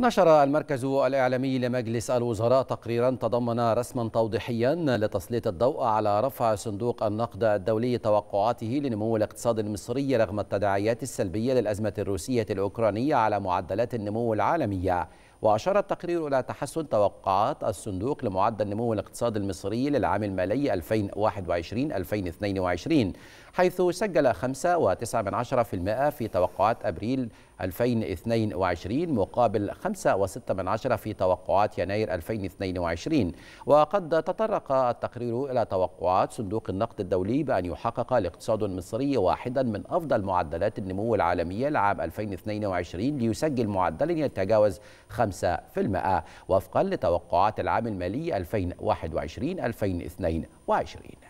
نشر المركز الإعلامي لمجلس الوزراء تقريرا تضمن رسما توضيحيا لتسليط الضوء على رفع صندوق النقد الدولي توقعاته لنمو الاقتصاد المصري رغم التداعيات السلبية للأزمة الروسية الأوكرانية على معدلات النمو العالمية وأشار التقرير إلى تحسن توقعات الصندوق لمعدل نمو الاقتصاد المصري للعام المالي 2021-2022 حيث سجل 5.9% في توقعات أبريل 2022 مقابل 5.6 في توقعات يناير 2022 وقد تطرق التقرير إلى توقعات صندوق النقد الدولي بأن يحقق الاقتصاد المصري واحدا من أفضل معدلات النمو العالمية لعام 2022 ليسجل معدلا يتجاوز 5% وفقا لتوقعات العام المالي 2021 2022